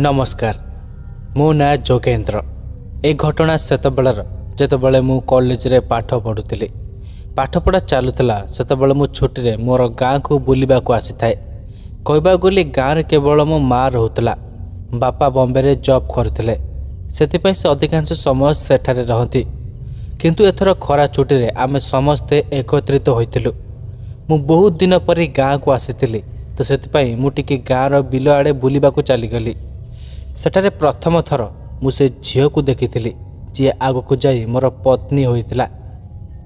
ନମସ୍କାର ମୋ ନାଁ ଯୋଗେନ୍ଦ୍ର ଏ ଘଟଣା ସେତେବେଳର ଯେତେବେଳେ ମୁଁ କଲେଜରେ ପାଠ ପଢ଼ୁଥିଲି ପାଠପଢ଼ା ଚାଲୁଥିଲା ସେତେବେଳେ ମୁଁ ଛୁଟିରେ ମୋର ଗାଁକୁ ବୁଲିବାକୁ ଆସିଥାଏ କହିବାକୁ ଗଲେ ଗାଁରେ କେବଳ ମୋ ମାଆ ରହୁଥିଲା ବାପା ବମ୍ବେରେ ଜବ୍ କରୁଥିଲେ ସେଥିପାଇଁ ସେ ଅଧିକାଂଶ ସମୟ ସେଠାରେ ରହନ୍ତି କିନ୍ତୁ ଏଥର ଖରା ଛୁଟିରେ ଆମେ ସମସ୍ତେ ଏକତ୍ରିତ ହୋଇଥିଲୁ ମୁଁ ବହୁତ ଦିନ ପରେ ଗାଁକୁ ଆସିଥିଲି ତ ସେଥିପାଇଁ ମୁଁ ଟିକିଏ ଗାଁର ବିଲ ଆଡ଼େ ବୁଲିବାକୁ ଚାଲିଗଲି ସେଠାରେ ପ୍ରଥମ ଥର ମୁଁ ସେ ଝିଅକୁ ଦେଖିଥିଲି ଯିଏ ଆଗକୁ ଯାଇ ମୋର ପତ୍ନୀ ହୋଇଥିଲା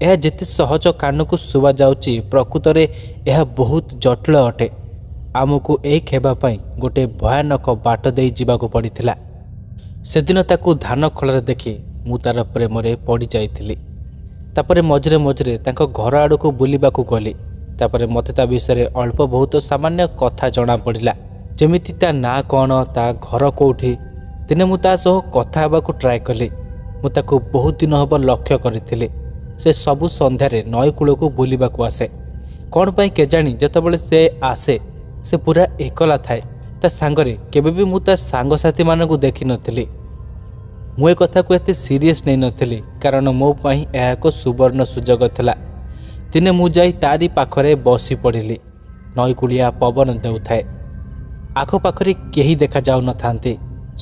ଏହା ଯେତେ ସହଜ କାନକୁ ଶୁଭା ଯାଉଛି ପ୍ରକୃତରେ ଏହା ବହୁତ ଜଟିଳ ଅଟେ ଆମକୁ ଏହି ହେବା ପାଇଁ ଗୋଟିଏ ଭୟାନକ ବାଟ ଦେଇ ଯିବାକୁ ପଡ଼ିଥିଲା ସେଦିନ ତାକୁ ଧାନ ଖୋଳରେ ଦେଖି ମୁଁ ତା'ର ପ୍ରେମରେ ପଡ଼ିଯାଇଥିଲି ତାପରେ ମଝିରେ ମଝିରେ ତାଙ୍କ ଘର ଆଡ଼କୁ ବୁଲିବାକୁ ଗଲି ତାପରେ ମୋତେ ତା ବିଷୟରେ ଅଳ୍ପ ବହୁତ ସାମାନ୍ୟ କଥା ଜଣାପଡ଼ିଲା ଯେମିତି ତା ନାଁ କ'ଣ ତା ଘର କେଉଁଠି ଦିନେ ମୁଁ ତା ସହ କଥା ହେବାକୁ ଟ୍ରାଏ କଲି ମୁଁ ତାକୁ ବହୁତ ଦିନ ହେବ ଲକ୍ଷ୍ୟ କରିଥିଲି ସେ ସବୁ ସନ୍ଧ୍ୟାରେ ନଈ କୂଳକୁ ବୁଲିବାକୁ ଆସେ କ'ଣ ପାଇଁ କେଜାଣି ଯେତେବେଳେ ସେ ଆସେ ସେ ପୁରା ଏକଲା ଥାଏ ତା ସାଙ୍ଗରେ କେବେ ବି ମୁଁ ତା ସାଙ୍ଗସାଥିମାନଙ୍କୁ ଦେଖିନଥିଲି ମୁଁ ଏ କଥାକୁ ଏତେ ସିରିଏସ୍ ନେଇନଥିଲି କାରଣ ମୋ ପାଇଁ ଏହା ଏକ ସୁବର୍ଣ୍ଣ ସୁଯୋଗ ଥିଲା ଦିନେ ମୁଁ ଯାଇ ତାରି ପାଖରେ ବସି ପଡ଼ିଲି ନଈ ନଈକୁଳିଆ ପବନ ଦେଉଥାଏ ଆଖପାଖରେ କେହି ଦେଖାଯାଉନଥାନ୍ତି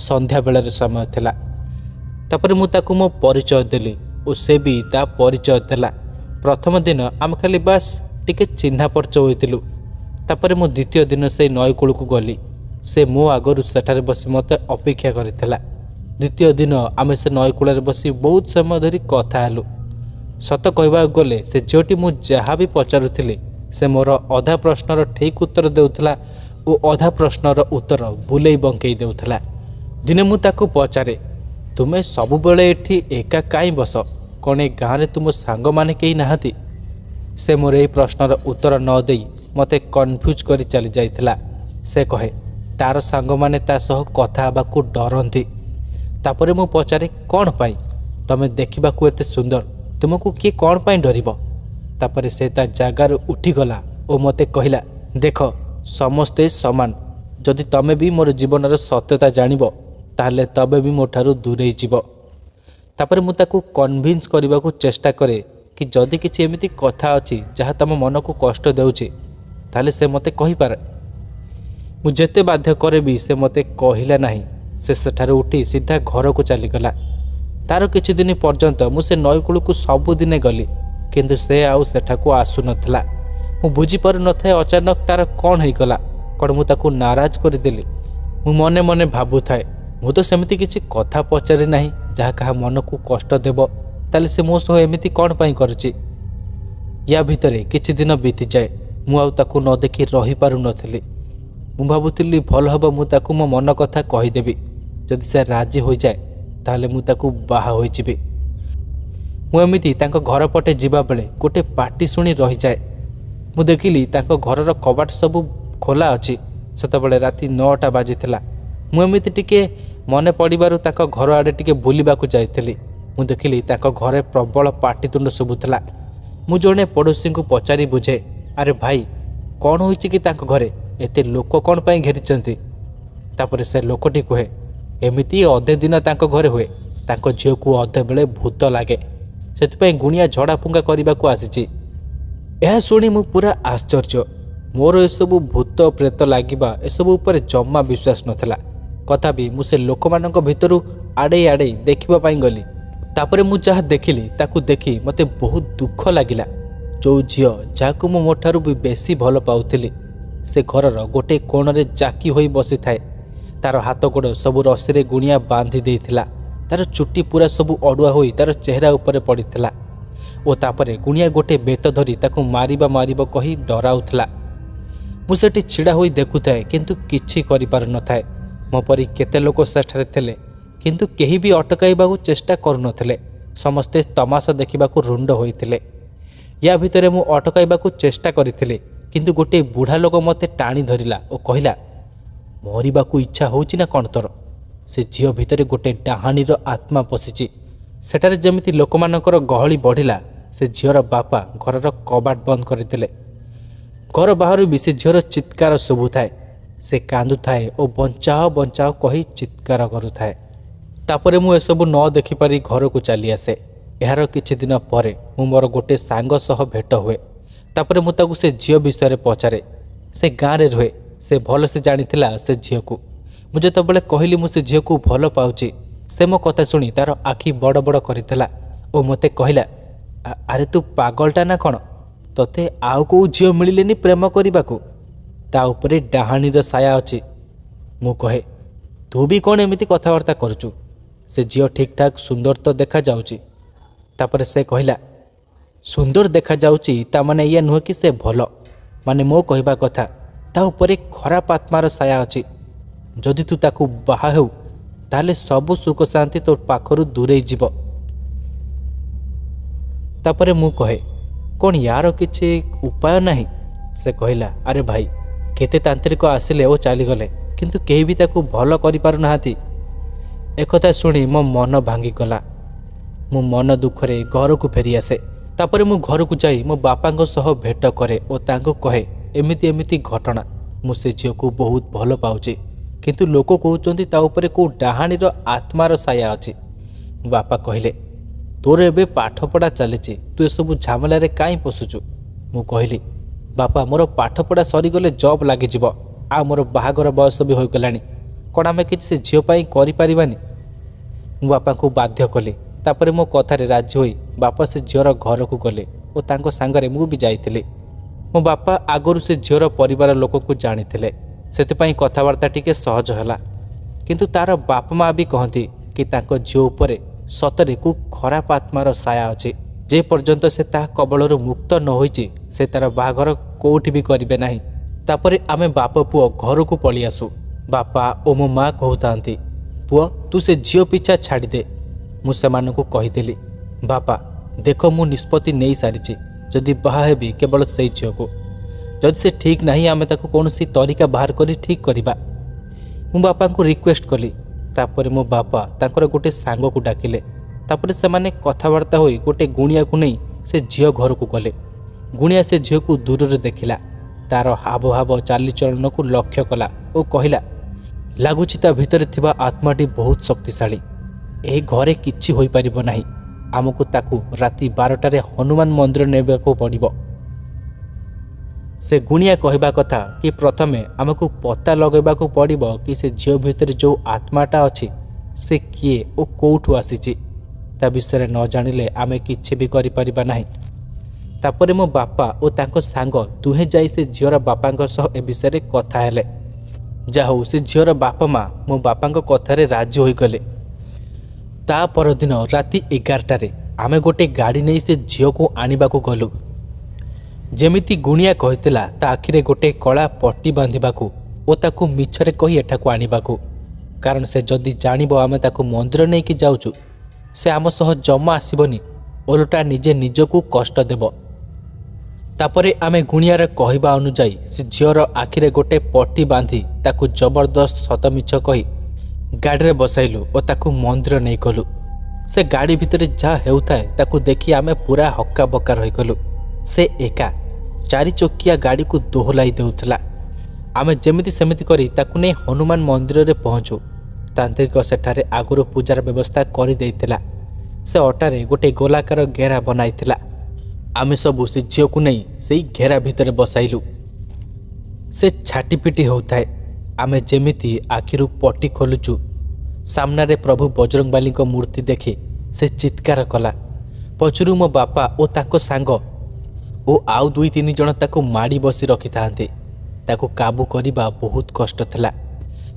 ସନ୍ଧ୍ୟାବେଳରେ ସମୟ ଥିଲା ତାପରେ ମୁଁ ତାକୁ ମୋ ପରିଚୟ ଦେଲି ଓ ସେ ବି ତା ପରିଚୟ ଦେଲା ପ୍ରଥମ ଦିନ ଆମେ ଖାଲି ବାସ୍ ଟିକେ ଚିହ୍ନା ପରିଚୟ ହୋଇଥିଲୁ ତାପରେ ମୁଁ ଦ୍ୱିତୀୟ ଦିନ ସେଇ ନଈକୂଳକୁ ଗଲି ସେ ମୋ ଆଗରୁ ସେଠାରେ ବସି ମୋତେ ଅପେକ୍ଷା କରିଥିଲା ଦ୍ୱିତୀୟ ଦିନ ଆମେ ସେ ନଈ କୂଳରେ ବସି ବହୁତ ସମୟ ଧରି କଥା ହେଲୁ ସତ କହିବାକୁ ଗଲେ ସେ ଝିଅଟି ମୁଁ ଯାହା ବି ପଚାରୁଥିଲି ସେ ମୋର ଅଧା ପ୍ରଶ୍ନର ଠିକ୍ ଉତ୍ତର ଦେଉଥିଲା ଓ ଅଧା ପ୍ରଶ୍ନର ଉତ୍ତର ବୁଲେଇ ବଙ୍କେଇ ଦେଉଥିଲା ଦିନେ ମୁଁ ତାକୁ ପଚାରେ ତୁମେ ସବୁବେଳେ ଏଠି ଏକା କାହିଁ ବସ କ'ଣ ଏ ଗାଁରେ ତୁମ ସାଙ୍ଗମାନେ କେହି ନାହାନ୍ତି ସେ ମୋର ଏହି ପ୍ରଶ୍ନର ଉତ୍ତର ନ ଦେଇ ମୋତେ କନଫ୍ୟୁଜ୍ କରି ଚାଲିଯାଇଥିଲା ସେ କହେ ତାର ସାଙ୍ଗମାନେ ତା ସହ କଥା ହେବାକୁ ଡରନ୍ତି ତାପରେ ମୁଁ ପଚାରେ କ'ଣ ପାଇଁ ତୁମେ ଦେଖିବାକୁ ଏତେ ସୁନ୍ଦର ତୁମକୁ କିଏ କ'ଣ ପାଇଁ ଡରିବ ତାପରେ ସେ ତା ଜାଗାରୁ ଉଠିଗଲା ଓ ମୋତେ କହିଲା ଦେଖ ସମସ୍ତେ ସମାନ ଯଦି ତୁମେ ବି ମୋର ଜୀବନର ସତ୍ୟତା ଜାଣିବ ତାହେଲେ ତୁମେ ବି ମୋ ଠାରୁ ଦୂରେଇ ଯିବ ତାପରେ ମୁଁ ତାକୁ କନଭିନ୍ସ କରିବାକୁ ଚେଷ୍ଟା କରେ କି ଯଦି କିଛି ଏମିତି କଥା ଅଛି ଯାହା ତୁମ ମନକୁ କଷ୍ଟ ଦେଉଛି ତାହେଲେ ସେ ମୋତେ କହିପାରେ ମୁଁ ଯେତେ ବାଧ୍ୟ କରେ ବି ସେ ମୋତେ କହିଲା ନାହିଁ ସେ ସେଠାରୁ ଉଠି ସିଧା ଘରକୁ ଚାଲିଗଲା ତା'ର କିଛିଦିନ ପର୍ଯ୍ୟନ୍ତ ମୁଁ ସେ ନଈକୂଳକୁ ସବୁଦିନେ ଗଲି କିନ୍ତୁ ସେ ଆଉ ସେଠାକୁ ଆସୁନଥିଲା ମୁଁ ବୁଝିପାରୁନଥାଏ ଅଚାନକ ତା'ର କ'ଣ ହେଇଗଲା କ'ଣ ମୁଁ ତାକୁ ନାରାଜ କରିଦେଲି ମୁଁ ମନେ ମନେ ଭାବୁଥାଏ ମୁଁ ତ ସେମିତି କିଛି କଥା ପଚାରି ନାହିଁ ଯାହା କାହା ମନକୁ କଷ୍ଟ ଦେବ ତାହେଲେ ସେ ମୋ ସହ ଏମିତି କ'ଣ ପାଇଁ କରୁଛି ୟା ଭିତରେ କିଛି ଦିନ ବିତିଯାଏ ମୁଁ ଆଉ ତାକୁ ନ ଦେଖି ରହିପାରୁନଥିଲି ମୁଁ ଭାବୁଥିଲି ଭଲ ହେବ ମୁଁ ତାକୁ ମୋ ମନ କଥା କହିଦେବି ଯଦି ସେ ରାଜି ହୋଇଯାଏ ତାହେଲେ ମୁଁ ତାକୁ ବାହା ହୋଇଯିବି ମୁଁ ଏମିତି ତାଙ୍କ ଘର ପଟେ ଯିବାବେଳେ ଗୋଟେ ପାଟି ଶୁଣି ରହିଯାଏ ମୁଁ ଦେଖିଲି ତାଙ୍କ ଘରର କବାଟ ସବୁ ଖୋଲା ଅଛି ସେତେବେଳେ ରାତି ନଅଟା ବାଜିଥିଲା ମୁଁ ଏମିତି ଟିକେ ମନେ ପଡ଼ିବାରୁ ତାଙ୍କ ଘର ଆଡ଼େ ଟିକେ ବୁଲିବାକୁ ଯାଇଥିଲି ମୁଁ ଦେଖିଲି ତାଙ୍କ ଘରେ ପ୍ରବଳ ପାଟିତୁଣ୍ଡ ଶୁଭୁଥିଲା ମୁଁ ଜଣେ ପଡ଼ୋଶୀଙ୍କୁ ପଚାରି ବୁଝେ ଆରେ ଭାଇ କ'ଣ ହୋଇଛି କି ତାଙ୍କ ଘରେ ଏତେ ଲୋକ କ'ଣ ପାଇଁ ଘେରିଛନ୍ତି ତାପରେ ସେ ଲୋକଟି କୁହେ ଏମିତି ଅଧେ ଦିନ ତାଙ୍କ ଘରେ ହୁଏ ତାଙ୍କ ଝିଅକୁ ଅଧେବେଳେ ଭୂତ ଲାଗେ ସେଥିପାଇଁ ଗୁଣିଆ ଝଡ଼ାଫୁଙ୍କା କରିବାକୁ ଆସିଛି ଏହା ଶୁଣି ମୁଁ ପୁରା ଆଶ୍ଚର୍ଯ୍ୟ ମୋର ଏସବୁ ଭୂତ ପ୍ରେତ ଲାଗିବା ଏସବୁ ଉପରେ ଜମା ବିଶ୍ୱାସ ନଥିଲା ତଥାପି ମୁଁ ସେ ଲୋକମାନଙ୍କ ଭିତରୁ ଆଡ଼େଇ ଆଡ଼େଇ ଦେଖିବା ପାଇଁ ଗଲି ତାପରେ ମୁଁ ଯାହା ଦେଖିଲି ତାକୁ ଦେଖି ମୋତେ ବହୁତ ଦୁଃଖ ଲାଗିଲା ଯେଉଁ ଝିଅ ଯାହାକୁ ମୁଁ ମୋଠାରୁ ବି ବେଶୀ ଭଲ ପାଉଥିଲି ସେ ଘରର ଗୋଟିଏ କୋଣରେ ଜାକି ହୋଇ ବସିଥାଏ ତାର ହାତ ଗୋଡ଼ ସବୁ ରସିରେ ଗୁଣିଆ ବାନ୍ଧି ଦେଇଥିଲା ତାର ଚୁଟି ପୁରା ସବୁ ଅଡ଼ୁଆ ହୋଇ ତାର ଚେହେରା ଉପରେ ପଡ଼ିଥିଲା ଓ ତାପରେ ଗୁଣିଆ ଗୋଟେ ବେତ ଧରି ତାକୁ ମାରିବା ମାରିବ କହି ଡରାଉଥିଲା ମୁଁ ସେଠି ଛିଡ଼ା ହୋଇ ଦେଖୁଥାଏ କିନ୍ତୁ କିଛି କରିପାରୁନଥାଏ ମୋ ପରି କେତେ ଲୋକ ସେଠାରେ ଥିଲେ କିନ୍ତୁ କେହି ବି ଅଟକାଇବାକୁ ଚେଷ୍ଟା କରୁନଥିଲେ ସମସ୍ତେ ତମାସା ଦେଖିବାକୁ ରୁଣ୍ଡ ହୋଇଥିଲେ ୟା ଭିତରେ ମୁଁ ଅଟକାଇବାକୁ ଚେଷ୍ଟା କରିଥିଲି କିନ୍ତୁ ଗୋଟିଏ ବୁଢ଼ା ଲୋକ ମୋତେ ଟାଣି ଧରିଲା ଓ କହିଲା ମରିବାକୁ ଇଚ୍ଛା ହେଉଛି ନା କ'ଣ ତୋର ସେ ଝିଅ ଭିତରେ ଗୋଟିଏ ଡାହାଣୀର ଆତ୍ମା ପଶିଛି ସେଠାରେ ଯେମିତି ଲୋକମାନଙ୍କର ଗହଳି ବଢ଼ିଲା ସେ ଝିଅର ବାପା ଘରର କବାଟ ବନ୍ଦ କରିଦେଲେ ଘର ବାହାରୁ ବି ସେ ଝିଅର ଚିତ୍କାର ଶୁଭୁଥାଏ ସେ କାନ୍ଦୁଥାଏ ଓ ବଞ୍ଚାଅ ବଞ୍ଚାଅ କହି ଚିତ୍କାର କରୁଥାଏ ତାପରେ ମୁଁ ଏସବୁ ନ ଦେଖିପାରି ଘରକୁ ଚାଲିଆସେ ଏହାର କିଛି ଦିନ ପରେ ମୁଁ ମୋର ଗୋଟିଏ ସାଙ୍ଗ ସହ ଭେଟ ହୁଏ ତାପରେ ମୁଁ ତାକୁ ସେ ଝିଅ ବିଷୟରେ ପଚାରେ ସେ ଗାଁରେ ରୁହେ ସେ ଭଲସେ ଜାଣିଥିଲା ସେ ଝିଅକୁ ମୁଁ ଯେତେବେଳେ କହିଲି ମୁଁ ସେ ଝିଅକୁ ଭଲ ପାଉଛି ସେ ମୋ କଥା ଶୁଣି ତା'ର ଆଖି ବଡ଼ ବଡ଼ କରିଥିଲା ଓ ମୋତେ କହିଲା ଆରେ ତୁ ପାଗଲଟା ନା କ'ଣ ତୋତେ ଆଉ କେଉଁ ଝିଅ ମିଳିଲେନି ପ୍ରେମ କରିବାକୁ ତା ଉପରେ ଡାହାଣୀର ସାୟା ଅଛି ମୁଁ କହେ ତୁ ବି କ'ଣ ଏମିତି କଥାବାର୍ତ୍ତା କରୁଛୁ ସେ ଝିଅ ଠିକ୍ଠାକ୍ ସୁନ୍ଦର ତ ଦେଖାଯାଉଛି ତାପରେ ସେ କହିଲା ସୁନ୍ଦର ଦେଖାଯାଉଛି ତା ମାନେ ଇଏ ନୁହେଁ କି ସେ ଭଲ ମାନେ ମୋ କହିବା କଥା ତା ଉପରେ ଖରାପ ଆତ୍ମାର ସାୟା ଅଛି ଯଦି ତୁ ତାକୁ ବାହା ହେଉ ତାହେଲେ ସବୁ ସୁଖ ଶାନ୍ତି ତୋ ପାଖରୁ ଦୂରେଇ ଯିବ ତାପରେ ମୁଁ କହେ କ'ଣ ୟାର କିଛି ଉପାୟ ନାହିଁ ସେ କହିଲା ଆରେ ଭାଇ କେତେ ତାନ୍ତ୍ରିକ ଆସିଲେ ଓ ଚାଲିଗଲେ କିନ୍ତୁ କେହି ବି ତାକୁ ଭଲ କରିପାରୁନାହାନ୍ତି ଏକଥା ଶୁଣି ମୋ ମନ ଭାଙ୍ଗିଗଲା ମୁଁ ମନ ଦୁଃଖରେ ଘରକୁ ଫେରିଆସେ ତାପରେ ମୁଁ ଘରକୁ ଯାଇ ମୋ ବାପାଙ୍କ ସହ ଭେଟ କରେ ଓ ତାଙ୍କୁ କହେ ଏମିତି ଏମିତି ଘଟଣା ମୁଁ ସେ ଝିଅକୁ ବହୁତ ଭଲ ପାଉଛି କିନ୍ତୁ ଲୋକ କହୁଛନ୍ତି ତା ଉପରେ କେଉଁ ଡାହାଣୀର ଆତ୍ମାର ସାୟା ଅଛି ବାପା କହିଲେ ତୋର ଏବେ ପାଠପଢ଼ା ଚାଲିଛି ତୁ ଏସବୁ ଝାମଲାରେ କାହିଁ ପଶୁଛୁ ମୁଁ କହିଲି ବାପା ମୋର ପାଠପଢ଼ା ସରିଗଲେ ଜବ୍ ଲାଗିଯିବ ଆଉ ମୋର ବାହାଘର ବୟସ ବି ହୋଇଗଲାଣି କ'ଣ ଆମେ କିଛି ସେ ଝିଅ ପାଇଁ କରିପାରିବାନି ମୁଁ ବାପାଙ୍କୁ ବାଧ୍ୟ କଲି ତାପରେ ମୋ କଥାରେ ରାଜି ହୋଇ ବାପା ସେ ଝିଅର ଘରକୁ ଗଲେ ଓ ତାଙ୍କ ସାଙ୍ଗରେ ମୁଁ ବି ଯାଇଥିଲି ମୋ ବାପା ଆଗରୁ ସେ ଝିଅର ପରିବାର ଲୋକଙ୍କୁ ଜାଣିଥିଲେ ସେଥିପାଇଁ କଥାବାର୍ତ୍ତା ଟିକେ ସହଜ ହେଲା କିନ୍ତୁ ତାର ବାପା ମା ବି କହନ୍ତି କି ତାଙ୍କ ଝିଅ ଉପରେ ସତରେ କୁ ଖରାପ ଆତ୍ମାର ସାୟା ଅଛି ଯେପର୍ଯ୍ୟନ୍ତ ସେ ତାହା କବଳରୁ ମୁକ୍ତ ନ ହୋଇଛି ସେ ତାର ବାହାଘର କେଉଁଠି ବି କରିବେ ନାହିଁ ତାପରେ ଆମେ ବାପ ପୁଅ ଘରକୁ ପଳେଇ ଆସୁ ବାପା ଓ ମୋ ମା କହୁଥାନ୍ତି ପୁଅ ତୁ ସେ ଝିଅ ପିଛା ଛାଡ଼ିଦେ ମୁଁ ସେମାନଙ୍କୁ କହିଥିଲି ବାପା ଦେଖ ମୁଁ ନିଷ୍ପତ୍ତି ନେଇସାରିଛି ଯଦି ବାହା ହେବି କେବଳ ସେଇ ଝିଅକୁ ଯଦି ସେ ଠିକ୍ ନାହିଁ ଆମେ ତାକୁ କୌଣସି ତରିକା ବାହାର କରି ଠିକ୍ କରିବା ମୁଁ ବାପାଙ୍କୁ ରିକ୍ୱେଷ୍ଟ କଲି ତାପରେ ମୋ ବାପା ତାଙ୍କର ଗୋଟେ ସାଙ୍ଗକୁ ଡାକିଲେ ତାପରେ ସେମାନେ କଥାବାର୍ତ୍ତା ହୋଇ ଗୋଟେ ଗୁଣିଆକୁ ନେଇ ସେ ଝିଅ ଘରକୁ ଗଲେ ଗୁଣିଆ ସେ ଝିଅକୁ ଦୂରରେ ଦେଖିଲା ତାର ହାବଭାବ ଚାଲିଚଳନକୁ ଲକ୍ଷ୍ୟ କଲା ଓ କହିଲା ଲାଗୁଛି ତା ଭିତରେ ଥିବା ଆତ୍ମାଟି ବହୁତ ଶକ୍ତିଶାଳୀ ଏ ଘରେ କିଛି ହୋଇପାରିବ ନାହିଁ ଆମକୁ ତାକୁ ରାତି ବାରଟାରେ ହନୁମାନ ମନ୍ଦିର ନେବାକୁ ପଡ଼ିବ ସେ ଗୁଣିଆ କହିବା କଥା କି ପ୍ରଥମେ ଆମକୁ ପତା ଲଗାଇବାକୁ ପଡ଼ିବ କି ସେ ଝିଅ ଭିତରେ ଯେଉଁ ଆତ୍ମାଟା ଅଛି ସେ କିଏ ଓ କେଉଁଠୁ ଆସିଛି ତା ବିଷୟରେ ନ ଜାଣିଲେ ଆମେ କିଛି ବି କରିପାରିବା ନାହିଁ ତାପରେ ମୋ ବାପା ଓ ତାଙ୍କ ସାଙ୍ଗ ଦୁହେଁ ଯାଇ ସେ ଝିଅର ବାପାଙ୍କ ସହ ଏ ବିଷୟରେ କଥା ହେଲେ ଯାହା ହଉ ସେ ଝିଅର ବାପା ମା ମୋ ବାପାଙ୍କ କଥାରେ ରାଜି ହୋଇଗଲେ ତା ପରଦିନ ରାତି ଏଗାରଟାରେ ଆମେ ଗୋଟିଏ ଗାଡ଼ି ନେଇ ସେ ଝିଅକୁ ଆଣିବାକୁ ଗଲୁ ଯେମିତି ଗୁଣିଆ କହିଥିଲା ତା ଆଖିରେ ଗୋଟିଏ କଳା ପଟି ବାନ୍ଧିବାକୁ ଓ ତାକୁ ମିଛରେ କହି ଏଠାକୁ ଆଣିବାକୁ କାରଣ ସେ ଯଦି ଜାଣିବ ଆମେ ତାକୁ ମନ୍ଦିର ନେଇକି ଯାଉଛୁ ସେ ଆମ ସହ ଜମା ଆସିବନି ଓଲଟା ନିଜେ ନିଜକୁ କଷ୍ଟ ଦେବ ତାପରେ ଆମେ ଗୁଣିଆର କହିବା ଅନୁଯାୟୀ ସେ ଝିଅର ଆଖିରେ ଗୋଟିଏ ପଟି ବାନ୍ଧି ତାକୁ ଜବରଦସ୍ତ ସତମିଛ କହି ଗାଡ଼ିରେ ବସାଇଲୁ ଓ ତାକୁ ମନ୍ଦିର ନେଇଗଲୁ ସେ ଗାଡ଼ି ଭିତରେ ଯାହା ହେଉଥାଏ ତାକୁ ଦେଖି ଆମେ ପୁରା ହକାବକା ରହିଗଲୁ ସେ ଏକା ଚାରି ଚକିଆ ଗାଡ଼ିକୁ ଦୋହଲାଇ ଦେଉଥିଲା ଆମେ ଯେମିତି ସେମିତି କରି ତାକୁ ନେଇ ହନୁମାନ ମନ୍ଦିରରେ ପହଞ୍ଚୁ ତାନ୍ତ୍ରିକ ସେଠାରେ ଆଗରୁ ପୂଜାର ବ୍ୟବସ୍ଥା କରିଦେଇଥିଲା ସେ ଅଟାରେ ଗୋଟିଏ ଗୋଲାକାର ଘେରା ବନାଇଥିଲା ଆମେ ସବୁ ସେ ଝିଅକୁ ନେଇ ସେଇ ଘେରା ଭିତରେ ବସାଇଲୁ ସେ ଛାଟିପିଟି ହେଉଥାଏ ଆମେ ଯେମିତି ଆଖିରୁ ପଟି ଖୋଲୁଛୁ ସାମ୍ନାରେ ପ୍ରଭୁ ବଜରଙ୍ଗବାଲୀଙ୍କ ମୂର୍ତ୍ତି ଦେଖି ସେ ଚିତ୍କାର କଲା ପଛରୁ ମୋ ବାପା ଓ ତାଙ୍କ ସାଙ୍ଗ ଓ ଆଉ ଦୁଇ ତିନି ଜଣ ତାକୁ ମାଡ଼ି ବସି ରଖିଥାନ୍ତି ତାକୁ କାବୁ କରିବା ବହୁତ କଷ୍ଟ ଥିଲା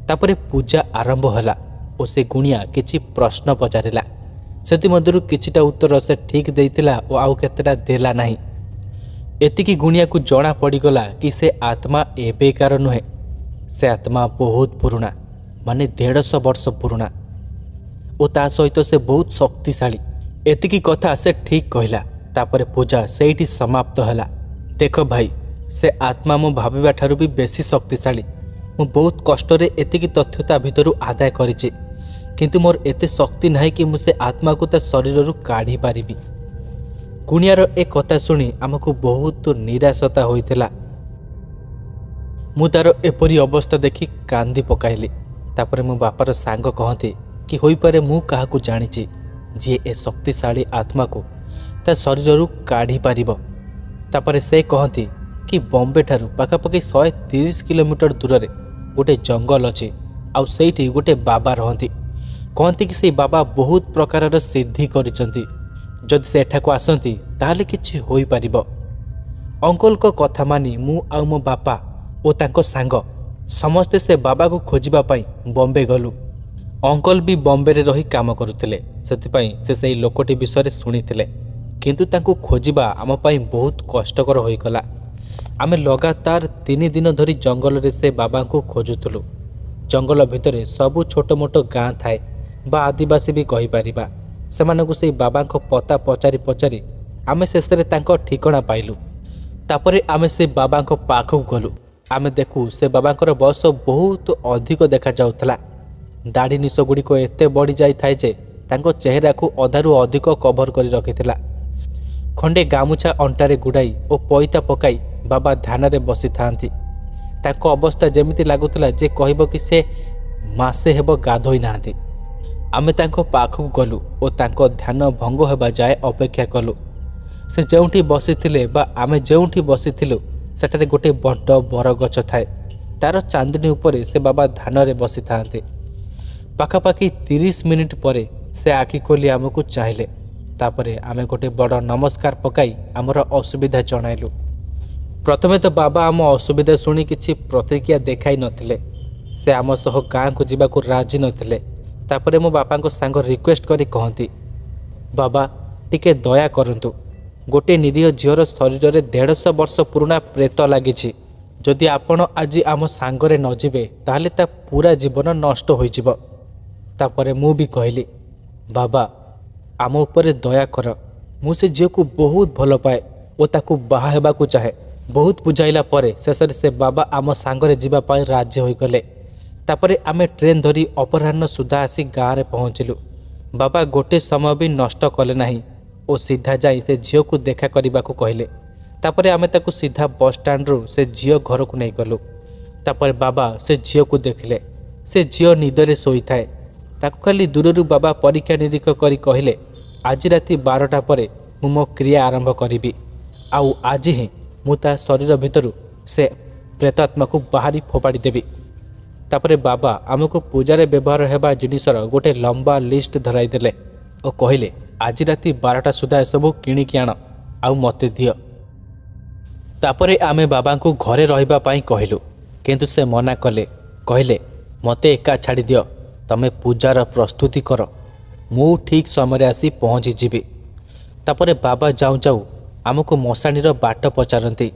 ତାପରେ ପୂଜା ଆରମ୍ଭ ହେଲା ଓ ସେ ଗୁଣିଆ କିଛି ପ୍ରଶ୍ନ ପଚାରିଲା ସେଥିମଧ୍ୟରୁ କିଛିଟା ଉତ୍ତର ସେ ଠିକ୍ ଦେଇଥିଲା ଓ ଆଉ କେତେଟା ଦେଲା ନାହିଁ ଏତିକି ଗୁଣିଆକୁ ଜଣା ପଡ଼ିଗଲା କି ସେ ଆତ୍ମା ଏବେକାର ନୁହେଁ ସେ ଆତ୍ମା ବହୁତ ପୁରୁଣା ମାନେ ଦେଢ଼ଶହ ବର୍ଷ ପୁରୁଣା ଓ ତା ସହିତ ସେ ବହୁତ ଶକ୍ତିଶାଳୀ ଏତିକି କଥା ସେ ଠିକ୍ କହିଲା ତାପରେ ପୂଜା ସେଇଠି ସମାପ୍ତ ହେଲା ଦେଖ ଭାଇ ସେ ଆତ୍ମା ମୁଁ ଭାବିବା ଠାରୁ ବି ବେଶୀ ଶକ୍ତିଶାଳୀ ମୁଁ ବହୁତ କଷ୍ଟରେ ଏତିକି ତଥ୍ୟ ତା ଭିତରୁ ଆଦାୟ କରିଛି କିନ୍ତୁ ମୋର ଏତେ ଶକ୍ତି ନାହିଁ କି ମୁଁ ସେ ଆତ୍ମାକୁ ତା ଶରୀରରୁ କାଢ଼ି ପାରିବି କୁଣିଆର ଏ କଥା ଶୁଣି ଆମକୁ ବହୁତ ନିରାଶତା ହୋଇଥିଲା ମୁଁ ତା'ର ଏପରି ଅବସ୍ଥା ଦେଖି କାନ୍ଦି ପକାଇଲି ତାପରେ ମୋ ବାପାର ସାଙ୍ଗ କହନ୍ତି କି ହୋଇପାରେ ମୁଁ କାହାକୁ ଜାଣିଛି ଯିଏ ଏ ଶକ୍ତିଶାଳୀ ଆତ୍ମାକୁ ତା ଶରୀରରୁ କାଢ଼ିପାରିବ ତାପରେ ସେ କହନ୍ତି କି ବମ୍ବେଠାରୁ ପାଖାପାଖି ଶହେ ତିରିଶ କିଲୋମିଟର ଦୂରରେ ଗୋଟେ ଜଙ୍ଗଲ ଅଛି ଆଉ ସେଇଠି ଗୋଟେ ବାବା ରହନ୍ତି କହନ୍ତି କି ସେଇ ବାବା ବହୁତ ପ୍ରକାରର ସିଦ୍ଧି କରିଛନ୍ତି ଯଦି ସେ ଏଠାକୁ ଆସନ୍ତି ତାହେଲେ କିଛି ହୋଇପାରିବ ଅଙ୍କଲଙ୍କ କଥା ମାନି ମୁଁ ଆଉ ମୋ ବାପା ଓ ତାଙ୍କ ସାଙ୍ଗ ସମସ୍ତେ ସେ ବାବାକୁ ଖୋଜିବା ପାଇଁ ବମ୍ବେ ଗଲୁ ଅଙ୍କଲ ବି ବମ୍ବେରେ ରହି କାମ କରୁଥିଲେ ସେଥିପାଇଁ ସେ ସେହି ଲୋକଟି ବିଷୟରେ ଶୁଣିଥିଲେ କିନ୍ତୁ ତାଙ୍କୁ ଖୋଜିବା ଆମ ପାଇଁ ବହୁତ କଷ୍ଟକର ହୋଇଗଲା ଆମେ ଲଗାତାର ତିନି ଦିନ ଧରି ଜଙ୍ଗଲରେ ସେ ବାବାଙ୍କୁ ଖୋଜୁଥିଲୁ ଜଙ୍ଗଲ ଭିତରେ ସବୁ ଛୋଟ ମୋଟ ଗାଁ ଥାଏ ବା ଆଦିବାସୀ ବି କହିପାରିବା ସେମାନଙ୍କୁ ସେଇ ବାବାଙ୍କ ପତା ପଚାରି ପଚାରି ଆମେ ଶେଷରେ ତାଙ୍କ ଠିକଣା ପାଇଲୁ ତାପରେ ଆମେ ସେ ବାବାଙ୍କ ପାଖକୁ ଗଲୁ ଆମେ ଦେଖୁ ସେ ବାବାଙ୍କର ବୟସ ବହୁତ ଅଧିକ ଦେଖାଯାଉଥିଲା ଦାଢ଼ି ନିଶ ଗୁଡ଼ିକ ଏତେ ବଢ଼ିଯାଇଥାଏ ଯେ ତାଙ୍କ ଚେହେରାକୁ ଅଧାରୁ ଅଧିକ କଭର କରି ରଖିଥିଲା ଖଣ୍ଡେ ଗାମୁଛା ଅଣ୍ଟାରେ ଗୁଡ଼ାଇ ଓ ପଇତା ପକାଇ ବାବା ଧ୍ୟାନରେ ବସିଥାନ୍ତି ତାଙ୍କ ଅବସ୍ଥା ଯେମିତି ଲାଗୁଥିଲା ଯେ କହିବ କି ସେ ମାସେ ହେବ ଗାଧୋଇ ନାହାନ୍ତି ଆମେ ତାଙ୍କ ପାଖକୁ ଗଲୁ ଓ ତାଙ୍କ ଧ୍ୟାନ ଭଙ୍ଗ ହେବା ଯାଏ ଅପେକ୍ଷା କଲୁ ସେ ଯେଉଁଠି ବସିଥିଲେ ବା ଆମେ ଯେଉଁଠି ବସିଥିଲୁ ସେଠାରେ ଗୋଟିଏ ବଡ଼ ବରଗଛ ଥାଏ ତା'ର ଚାନ୍ଦିନୀ ଉପରେ ସେ ବାବା ଧାନରେ ବସିଥାନ୍ତି ପାଖାପାଖି ତିରିଶ ମିନିଟ୍ ପରେ ସେ ଆଖି ଖୋଲି ଆମକୁ ଚାହିଁଲେ ତାପରେ ଆମେ ଗୋଟିଏ ବଡ଼ ନମସ୍କାର ପକାଇ ଆମର ଅସୁବିଧା ଜଣାଇଲୁ ପ୍ରଥମେ ତ ବାବା ଆମ ଅସୁବିଧା ଶୁଣି କିଛି ପ୍ରତିକ୍ରିୟା ଦେଖାଇ ନଥିଲେ ସେ ଆମ ସହ ଗାଁକୁ ଯିବାକୁ ରାଜି ନଥିଲେ ତାପରେ ମୁଁ ବାପାଙ୍କ ସାଙ୍ଗ ରିକ୍ୱେଷ୍ଟ କରି କହନ୍ତି ବାବା ଟିକେ ଦୟା କରନ୍ତୁ ଗୋଟିଏ ନିରୀହ ଝିଅର ଶରୀରରେ ଦେଢ଼ଶହ ବର୍ଷ ପୁରୁଣା ପ୍ରେତ ଲାଗିଛି ଯଦି ଆପଣ ଆଜି ଆମ ସାଙ୍ଗରେ ନ ଯିବେ ତାହେଲେ ତା ପୁରା ଜୀବନ ନଷ୍ଟ ହୋଇଯିବ ତାପରେ ମୁଁ ବି କହିଲି ବାବା ଆମ ଉପରେ ଦୟା କର ମୁଁ ସେ ଝିଅକୁ ବହୁତ ଭଲ ପାଏ ଓ ତାକୁ ବାହା ହେବାକୁ ଚାହେଁ ବହୁତ ବୁଝାଇଲା ପରେ ଶେଷରେ ସେ ବାବା ଆମ ସାଙ୍ଗରେ ଯିବା ପାଇଁ ରାଜି ହୋଇଗଲେ ତାପରେ ଆମେ ଟ୍ରେନ୍ ଧରି ଅପରାହ୍ନ ସୁଦ୍ଧା ଆସି ଗାଁରେ ପହଞ୍ଚିଲୁ ବାବା ଗୋଟେ ସମୟ ବି ନଷ୍ଟ କଲେ ନାହିଁ ଓ ସିଧା ଯାଇ ସେ ଝିଅକୁ ଦେଖା କରିବାକୁ କହିଲେ ତାପରେ ଆମେ ତାକୁ ସିଧା ବସ୍ଷ୍ଟାଣ୍ଡରୁ ସେ ଝିଅ ଘରକୁ ନେଇଗଲୁ ତାପରେ ବାବା ସେ ଝିଅକୁ ଦେଖିଲେ ସେ ଝିଅ ନିଦରେ ଶୋଇଥାଏ ତାକୁ ଖାଲି ଦୂରରୁ ବାବା ପରୀକ୍ଷା ନିରୀକ୍ଷା କରି କହିଲେ ଆଜି ରାତି ବାରଟା ପରେ ମୁଁ ମୋ କ୍ରିୟା ଆରମ୍ଭ କରିବି ଆଉ ଆଜି ହିଁ ମୁଁ ତା ଶରୀର ଭିତରୁ ସେ ପ୍ରେତାତ୍ମାକୁ ବାହାରି ଫୋପାଡ଼ି ଦେବି ତାପରେ ବାବା ଆମକୁ ପୂଜାରେ ବ୍ୟବହାର ହେବା ଜିନିଷର ଗୋଟେ ଲମ୍ବା ଲିଷ୍ଟ ଧରାଇଦେଲେ ଓ କହିଲେ ଆଜି ରାତି ବାରଟା ସୁଦ୍ଧା ଏସବୁ କିଣିକି ଆଣ ଆଉ ମୋତେ ଦିଅ ତାପରେ ଆମେ ବାବାଙ୍କୁ ଘରେ ରହିବା ପାଇଁ କହିଲୁ କିନ୍ତୁ ସେ ମନା କଲେ କହିଲେ ମୋତେ ଏକା ଛାଡ଼ି ଦିଅ ତମେ ପୂଜାର ପ୍ରସ୍ତୁତି କର ମୁଁ ଠିକ୍ ସମୟରେ ଆସି ପହଞ୍ଚିଯିବି ତାପରେ ବାବା ଯାଉ ଯାଉ ଆମକୁ ମଶାଣୀର ବାଟ ପଚାରନ୍ତି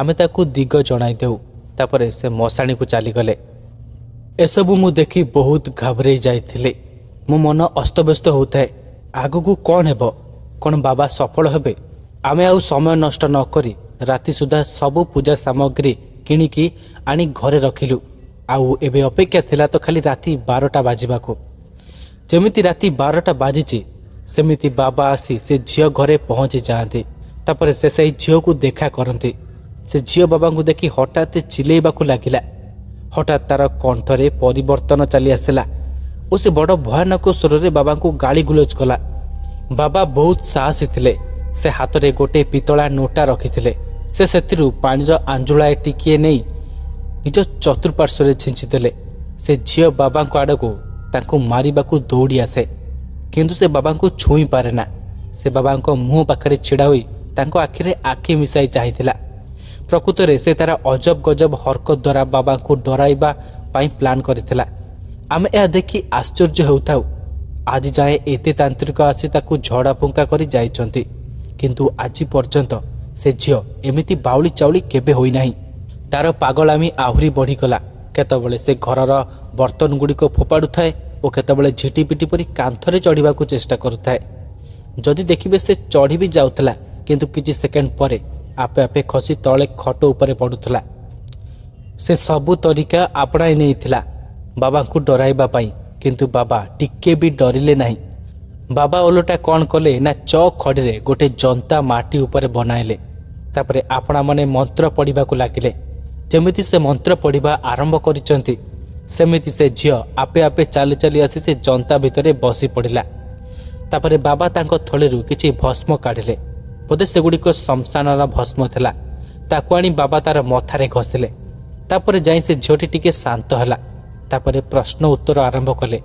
ଆମେ ତାକୁ ଦିଗ ଜଣାଇ ଦେଉ ତାପରେ ସେ ମଶାଣୀକୁ ଚାଲିଗଲେ ଏସବୁ ମୁଁ ଦେଖି ବହୁତ ଘାବରେଇ ଯାଇଥିଲି ମୋ ମନ ଅସ୍ତବ୍ୟସ୍ତ ହେଉଥାଏ ଆଗକୁ କ'ଣ ହେବ କ'ଣ ବାବା ସଫଳ ହେବେ ଆମେ ଆଉ ସମୟ ନଷ୍ଟ ନକରି ରାତି ସୁଦ୍ଧା ସବୁ ପୂଜା ସାମଗ୍ରୀ କିଣିକି ଆଣି ଘରେ ରଖିଲୁ ଆଉ ଏବେ ଅପେକ୍ଷା ଥିଲା ତ ଖାଲି ରାତି ବାରଟା ବାଜିବାକୁ ଯେମିତି ରାତି ବାରଟା ବାଜିଛି ସେମିତି ବାବା ଆସି ସେ ଝିଅ ଘରେ ପହଞ୍ଚି ଯାଆନ୍ତି ତାପରେ ସେ ସେହି ଝିଅକୁ ଦେଖା କରନ୍ତି ସେ ଝିଅ ବାବାଙ୍କୁ ଦେଖି ହଠାତ୍ ଚିଲେଇବାକୁ ଲାଗିଲା ହଠାତ୍ ତାର କଣ୍ଠରେ ପରିବର୍ତ୍ତନ ଚାଲି ଆସିଲା ଓ ସେ ବଡ଼ ଭୟାନକ ସ୍ୱରରେ ବାବାଙ୍କୁ ଗାଳି ଗୁଲଜ କଲା ବାବା ବହୁତ ସାହସୀ ଥିଲେ ସେ ହାତରେ ଗୋଟିଏ ପିତଳା ନୋଟା ରଖିଥିଲେ ସେ ସେଥିରୁ ପାଣିର ଆଞ୍ଜୁଳାଏ ଟିକିଏ ନେଇ ନିଜ ଚତୁଃପାର୍ଶ୍ୱରେ ଛିଞ୍ଚିଦେଲେ ସେ ଝିଅ ବାବାଙ୍କ ଆଡ଼କୁ ତାଙ୍କୁ ମାରିବାକୁ ଦୌଡ଼ି ଆସେ କିନ୍ତୁ ସେ ବାବାଙ୍କୁ ଛୁଇଁ ପାରେ ନା ସେ ବାବାଙ୍କ ମୁହଁ ପାଖରେ ଛିଡ଼ା ହୋଇ ତାଙ୍କ ଆଖିରେ ଆଖି ମିଶାଇ ଚାହିଁଥିଲା ପ୍ରକୃତରେ ସେ ତାର ଅଜବ ଗଜବ ହରକତ ଦ୍ୱାରା ବାବାଙ୍କୁ ଡରାଇବା ପାଇଁ ପ୍ଲାନ୍ କରିଥିଲା ଆମେ ଏହା ଦେଖି ଆଶ୍ଚର୍ଯ୍ୟ ହେଉଥାଉ ଆଜି ଯାଏଁ ଏତେ ତାନ୍ତ୍ରିକ ଆସି ତାକୁ ଝଡ଼ାଫୁଙ୍କା କରି ଯାଇଛନ୍ତି କିନ୍ତୁ ଆଜି ପର୍ଯ୍ୟନ୍ତ ସେ ଝିଅ ଏମିତି ବାଉଳି ଚାଉଳି କେବେ ହୋଇନାହିଁ ତାର ପାଗଳାମି ଆହୁରି ବଢ଼ିଗଲା କେତେବେଳେ ସେ ଘରର ବର୍ତ୍ତନଗୁଡ଼ିକ ଫୋପାଡ଼ୁଥାଏ ଓ କେତେବେଳେ ଝିଟି ପିଟି ପରି କାନ୍ଥରେ ଚଢ଼ିବାକୁ ଚେଷ୍ଟା କରୁଥାଏ ଯଦି ଦେଖିବେ ସେ ଚଢ଼ି ବି ଯାଉଥିଲା କିନ୍ତୁ କିଛି ସେକେଣ୍ଡ ପରେ ଆପେ ଆପେ ଖସି ତଳେ ଖଟ ଉପରେ ପଡ଼ୁଥିଲା ସେ ସବୁ ତରିକା ଆପଣାଇ ନେଇଥିଲା ବାବାଙ୍କୁ ଡରାଇବା ପାଇଁ କିନ୍ତୁ ବାବା ଟିକେ ବି ଡରିଲେ ନାହିଁ ବାବା ଓଲଟା କ'ଣ କଲେ ନା ଚ ଖଡ଼ିରେ ଗୋଟିଏ ଜନ୍ତା ମାଟି ଉପରେ ବନାଇଲେ ତାପରେ ଆପଣାମାନେ ମନ୍ତ୍ର ପଢ଼ିବାକୁ ଲାଗିଲେ ଯେମିତି ସେ ମନ୍ତ୍ର ପଢ଼ିବା ଆରମ୍ଭ କରିଛନ୍ତି ସେମିତି ସେ ଝିଅ ଆପେ ଆପେ ଚାଲି ଚାଲି ଆସି ସେ ଜନ୍ତା ଭିତରେ ବସି ପଡ଼ିଲା ତାପରେ ବାବା ତାଙ୍କ ଥଳିରୁ କିଛି ଭସ୍ମ କାଢ଼ିଲେ ବୋଧେ ସେଗୁଡ଼ିକ ଶ୍ମଶାନର ଭସ୍ମ ଥିଲା ତାକୁ ଆଣି ବାବା ତାର ମଥାରେ ଘଷିଲେ ତାପରେ ଯାଇ ସେ ଝିଅଟି ଟିକେ ଶାନ୍ତ ହେଲା ତାପରେ ପ୍ରଶ୍ନ ଉତ୍ତର ଆରମ୍ଭ କଲେ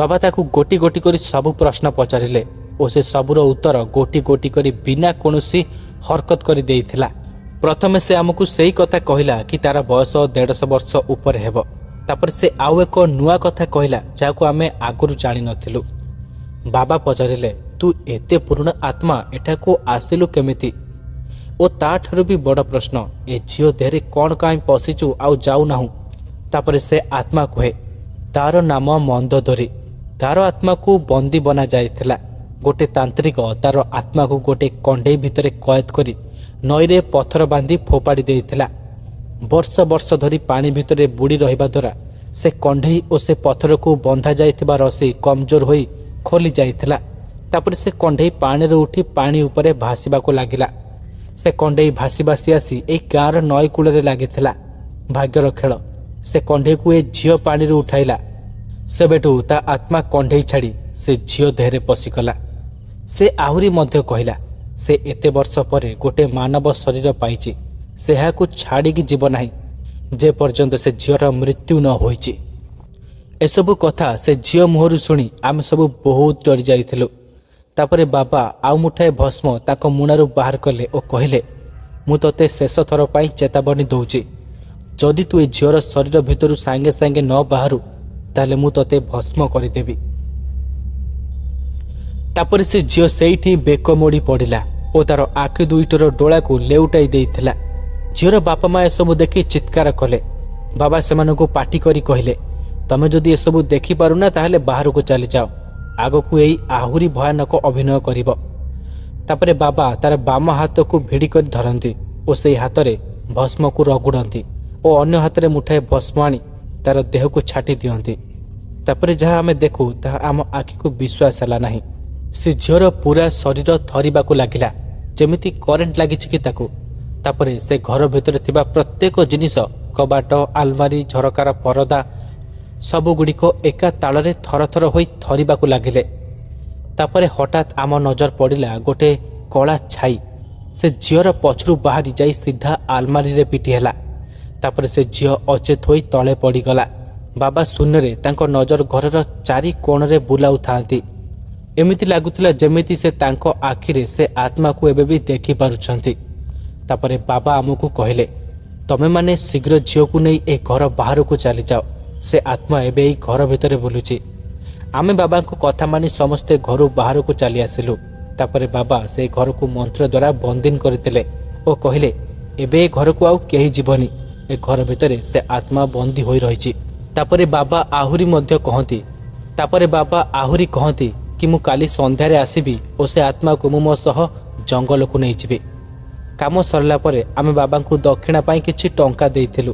ବାବା ତାକୁ ଗୋଟି ଗୋଟି କରି ସବୁ ପ୍ରଶ୍ନ ପଚାରିଲେ ଓ ସେ ସବୁର ଉତ୍ତର ଗୋଟି ଗୋଟି କରି ବିନା କୌଣସି ହରକତ କରି ଦେଇଥିଲା ପ୍ରଥମେ ସେ ଆମକୁ ସେଇ କଥା କହିଲା କି ତାର ବୟସ ଦେଢ଼ଶହ ବର୍ଷ ଉପରେ ହେବ ତାପରେ ସେ ଆଉ ଏକ ନୂଆ କଥା କହିଲା ଯାହାକୁ ଆମେ ଆଗରୁ ଜାଣିନଥିଲୁ ବାବା ପଚାରିଲେ ତୁ ଏତେ ପୁରୁଣା ଆତ୍ମା ଏଠାକୁ ଆସିଲୁ କେମିତି ଓ ତାଠାରୁ ବି ବଡ଼ ପ୍ରଶ୍ନ ଏ ଝିଅ ଦେହରେ କ'ଣ କାଇଁ ପଶିଛୁ ଆଉ ଯାଉନାହୁଁ ତାପରେ ସେ ଆତ୍ମା କୁହେ ତାର ନାମ ମନ୍ଦଧରି ତାର ଆତ୍ମାକୁ ବନ୍ଦୀ ବନାଯାଇଥିଲା ଗୋଟିଏ ତାନ୍ତ୍ରିକ ତାର ଆତ୍ମାକୁ ଗୋଟିଏ କଣ୍ଢେଇ ଭିତରେ କଏଦ କରି ନଈରେ ପଥର ବାନ୍ଧି ଫୋପାଡ଼ି ଦେଇଥିଲା ବର୍ଷ ବର୍ଷ ଧରି ପାଣି ଭିତରେ ବୁଡ଼ି ରହିବା ଦ୍ୱାରା ସେ କଣ୍ଢେଇ ଓ ସେ ପଥରକୁ ବନ୍ଧାଯାଇଥିବା ରସି କମଜୋର ହୋଇ ଖୋଲି ଯାଇଥିଲା ତାପରେ ସେ କଣ୍ଢେଇ ପାଣିରୁ ଉଠି ପାଣି ଉପରେ ଭାସିବାକୁ ଲାଗିଲା ସେ କଣ୍ଢେଇ ଭାସି ଭାସି ଆସି ଏହି ଗାଁର ନଈ କୂଳରେ ଲାଗିଥିଲା ଭାଗ୍ୟର ଖେଳ ସେ କଣ୍ଢେଇକୁ ଏ ଝିଅ ପାଣିରୁ ଉଠାଇଲା ସେବେଠୁ ତା ଆତ୍ମା କଣ୍ଢେଇ ଛାଡ଼ି ସେ ଝିଅ ଦେହରେ ପଶିଗଲା ସେ ଆହୁରି ମଧ୍ୟ କହିଲା ସେ ଏତେ ବର୍ଷ ପରେ ଗୋଟିଏ ମାନବ ଶରୀର ପାଇଛି ସେ ଏହାକୁ ଛାଡ଼ିକି ଯିବ ନାହିଁ ଯେ ପର୍ଯ୍ୟନ୍ତ ସେ ଝିଅର ମୃତ୍ୟୁ ନ ହୋଇଛି ଏସବୁ କଥା ସେ ଝିଅ ମୁହଁରୁ ଶୁଣି ଆମେ ସବୁ ବହୁତ ଡରି ଯାଇଥିଲୁ ତାପରେ ବାବା ଆଉ ମୁଠାଏ ଭସ୍ମ ତାଙ୍କ ମୁଣାରୁ ବାହାର କଲେ ଓ କହିଲେ ମୁଁ ତୋତେ ଶେଷ ଥର ପାଇଁ ଚେତାବନୀ ଦେଉଛି ଯଦି ତୁ ଏ ଝିଅର ଶରୀର ଭିତରୁ ସାଙ୍ଗେ ସାଙ୍ଗେ ନ ବାହାରୁ ତାହେଲେ ମୁଁ ତୋତେ ଭସ୍ମ କରିଦେବି ତାପରେ ସେ ଝିଅ ସେଇଠି ବେକ ମୋଡ଼ି ପଡ଼ିଲା ଓ ତାର ଆଖି ଦୁଇଟିର ଡୋଳାକୁ ଲେଉଟାଇ ଦେଇଥିଲା ଝିଅର ବାପା ମା ଏସବୁ ଦେଖି ଚିତ୍କାର କଲେ ବାବା ସେମାନଙ୍କୁ ପାଟି କରି କହିଲେ ତମେ ଯଦି ଏସବୁ ଦେଖିପାରୁନା ତାହେଲେ ବାହାରକୁ ଚାଲିଯାଅ ଆଗକୁ ଏଇ ଆହୁରି ଭୟାନକ ଅଭିନୟ କରିବ ତାପରେ ବାବା ତାର ବାମ ହାତକୁ ଭିଡ଼ି କରି ଧରନ୍ତି ଓ ସେଇ ହାତରେ ଭସ୍ମକୁ ରଗୁଡ଼ନ୍ତି ଓ ଅନ୍ୟ ହାତରେ ମୁଠାଏ ଭସ୍ମାଣି ତାର ଦେହକୁ ଛାଟି ଦିଅନ୍ତି ତାପରେ ଯାହା ଆମେ ଦେଖୁ ତାହା ଆମ ଆଖିକୁ ବିଶ୍ୱାସ ହେଲା ନାହିଁ ସେ ଝିଅର ପୁରା ଶରୀର ଥରିବାକୁ ଲାଗିଲା ଯେମିତି କରେଣ୍ଟ ଲାଗିଛି କି ତାକୁ ତାପରେ ସେ ଘର ଭିତରେ ଥିବା ପ୍ରତ୍ୟେକ ଜିନିଷ କବାଟ ଆଲମାରି ଝରକାର ପରଦା ସବୁଗୁଡ଼ିକ ଏକା ତାଳରେ ଥରଥର ହୋଇ ଥରିବାକୁ ଲାଗିଲେ ତାପରେ ହଠାତ୍ ଆମ ନଜର ପଡ଼ିଲା ଗୋଟେ କଳା ଛାଇ ସେ ଝିଅର ପଛରୁ ବାହାରି ଯାଇ ସିଧା ଆଲମାରିରେ ପିଟି ହେଲା ତାପରେ ସେ ଝିଅ ଅଚେତ ହୋଇ ତଳେ ପଡ଼ିଗଲା ବାବା ଶୂନ୍ୟରେ ତାଙ୍କ ନଜର ଘରର ଚାରି କୋଣରେ ବୁଲାଉଥାନ୍ତି ଏମିତି ଲାଗୁଥିଲା ଯେମିତି ସେ ତାଙ୍କ ଆଖିରେ ସେ ଆତ୍ମାକୁ ଏବେ ବି ଦେଖିପାରୁଛନ୍ତି ତାପରେ ବାବା ଆମକୁ କହିଲେ ତମେମାନେ ଶୀଘ୍ର ଝିଅକୁ ନେଇ ଏ ଘର ବାହାରକୁ ଚାଲିଯାଅ ସେ ଆତ୍ମା ଏବେ ଏଇ ଘର ଭିତରେ ବୁଲୁଛି ଆମେ ବାବାଙ୍କ କଥା ମାନି ସମସ୍ତେ ଘରୁ ବାହାରକୁ ଚାଲି ଆସିଲୁ ତାପରେ ବାବା ସେ ଘରକୁ ମନ୍ତ୍ର ଦ୍ୱାରା ବନ୍ଦିନ କରିଥିଲେ ଓ କହିଲେ ଏବେ ଏ ଘରକୁ ଆଉ କେହି ଯିବନି ଏ ଘର ଭିତରେ ସେ ଆତ୍ମା ବନ୍ଦୀ ହୋଇ ରହିଛି ତାପରେ ବାବା ଆହୁରି ମଧ୍ୟ କହନ୍ତି ତାପରେ ବାବା ଆହୁରି କହନ୍ତି କି ମୁଁ କାଲି ସନ୍ଧ୍ୟାରେ ଆସିବି ଓ ସେ ଆତ୍ମାକୁ ମୁଁ ମୋ ସହ ଜଙ୍ଗଲକୁ ନେଇଯିବି କାମ ସରିଲା ପରେ ଆମେ ବାବାଙ୍କୁ ଦକ୍ଷିଣା ପାଇଁ କିଛି ଟଙ୍କା ଦେଇଥିଲୁ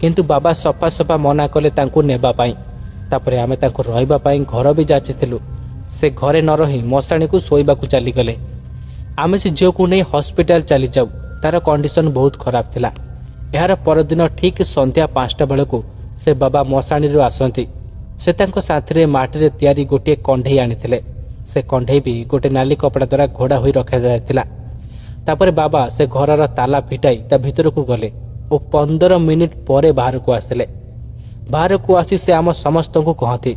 କିନ୍ତୁ ବାବା ସଫା ସଫା ମନା କଲେ ତାଙ୍କୁ ନେବା ପାଇଁ ତାପରେ ଆମେ ତାଙ୍କୁ ରହିବା ପାଇଁ ଘର ବି ଯାଚିଥିଲୁ ସେ ଘରେ ନ ରହି ମଶାଣିକୁ ଶୋଇବାକୁ ଚାଲିଗଲେ ଆମେ ସେ ଝିଅକୁ ନେଇ ହସ୍ପିଟାଲ ଚାଲିଯାଉ ତାର କଣ୍ଡିସନ ବହୁତ ଖରାପ ଥିଲା ଏହାର ପରଦିନ ଠିକ୍ ସନ୍ଧ୍ୟା ପାଞ୍ଚଟା ବେଳକୁ ସେ ବାବା ମଶାଣିରୁ ଆସନ୍ତି ସେ ତାଙ୍କ ସାଥିରେ ମାଟିରେ ତିଆରି ଗୋଟିଏ କଣ୍ଢେଇ ଆଣିଥିଲେ ସେ କଣ୍ଢେଇ ବି ଗୋଟିଏ ନାଲି କପଡ଼ା ଦ୍ୱାରା ଘୋଡ଼ା ହୋଇ ରଖାଯାଇଥିଲା ତାପରେ ବାବା ସେ ଘରର ତାଲା ଫିଟାଇ ତା ଭିତରକୁ ଗଲେ ଓ ପନ୍ଦର ମିନିଟ୍ ପରେ ବାହାରକୁ ଆସିଲେ ବାହାରକୁ ଆସି ସେ ଆମ ସମସ୍ତଙ୍କୁ କହନ୍ତି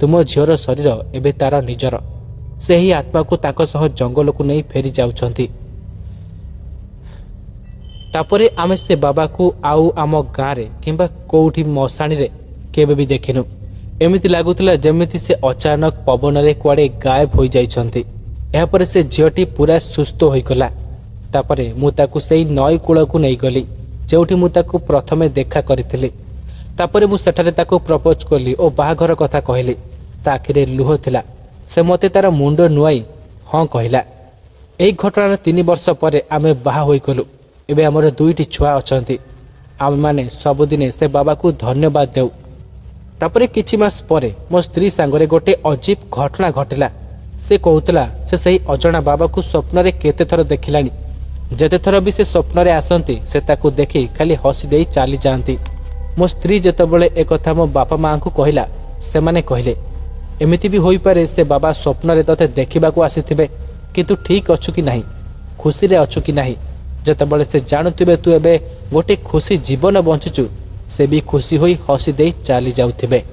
ତୁମ ଝିଅର ଶରୀର ଏବେ ତାର ନିଜର ସେହି ଆତ୍ମାକୁ ତାଙ୍କ ସହ ଜଙ୍ଗଲକୁ ନେଇ ଫେରି ଯାଉଛନ୍ତି ତାପରେ ଆମେ ସେ ବାବାକୁ ଆଉ ଆମ ଗାଁରେ କିମ୍ବା କେଉଁଠି ମଶାଣିରେ କେବେ ବି ଦେଖିନୁ ଏମିତି ଲାଗୁଥିଲା ଯେମିତି ସେ ଅଚାନକ ପବନରେ କୁଆଡ଼େ ଗାଏବ ହୋଇଯାଇଛନ୍ତି ଏହାପରେ ସେ ଝିଅଟି ପୁରା ସୁସ୍ଥ ହୋଇଗଲା ତାପରେ ମୁଁ ତାକୁ ସେଇ ନଈ କୂଳକୁ ନେଇଗଲି ଯେଉଁଠି ମୁଁ ତାକୁ ପ୍ରଥମେ ଦେଖା କରିଥିଲି ତାପରେ ମୁଁ ସେଠାରେ ତାକୁ ପ୍ରପୋଜ କଲି ଓ ବାହାଘର କଥା କହିଲି ତା ଆଖିରେ ଲୁହ ଥିଲା ସେ ମୋତେ ତାର ମୁଣ୍ଡ ନୁଆଇ ହଁ କହିଲା ଏହି ଘଟଣାର ତିନି ବର୍ଷ ପରେ ଆମେ ବାହା ହୋଇଗଲୁ ଏବେ ଆମର ଦୁଇଟି ଛୁଆ ଅଛନ୍ତି ଆମେମାନେ ସବୁଦିନେ ସେ ବାବାକୁ ଧନ୍ୟବାଦ ଦେଉ ତାପରେ କିଛି ମାସ ପରେ ମୋ ସ୍ତ୍ରୀ ସାଙ୍ଗରେ ଗୋଟେ ଅଜୀବ ଘଟଣା ଘଟିଲା ସେ କହୁଥିଲା ସେ ସେହି ଅଜଣା ବାବାକୁ ସ୍ୱପ୍ନରେ କେତେଥର ଦେଖିଲାଣି ଯେତେଥର ବି ସେ ସ୍ୱପ୍ନରେ ଆସନ୍ତି ସେ ତାକୁ ଦେଖି ଖାଲି ହସି ଦେଇ ଚାଲିଯାଆନ୍ତି ମୋ ସ୍ତ୍ରୀ ଯେତେବେଳେ ଏକଥା ମୋ ବାପା ମାଆଙ୍କୁ କହିଲା ସେମାନେ କହିଲେ ଏମିତି ବି ହୋଇପାରେ ସେ ବାବା ସ୍ୱପ୍ନରେ ତତେ ଦେଖିବାକୁ ଆସିଥିବେ କିନ୍ତୁ ଠିକ୍ ଅଛୁ କି ନାହିଁ ଖୁସିରେ ଅଛୁ କି ନାହିଁ ଯେତେବେଳେ ସେ ଜାଣୁଥିବେ ତୁ ଏବେ ଗୋଟିଏ ଖୁସି ଜୀବନ ବଞ୍ଚୁଛୁ ସେ ବି ଖୁସି ହୋଇ ହସି ଦେଇ ଚାଲି ଯାଉଥିବେ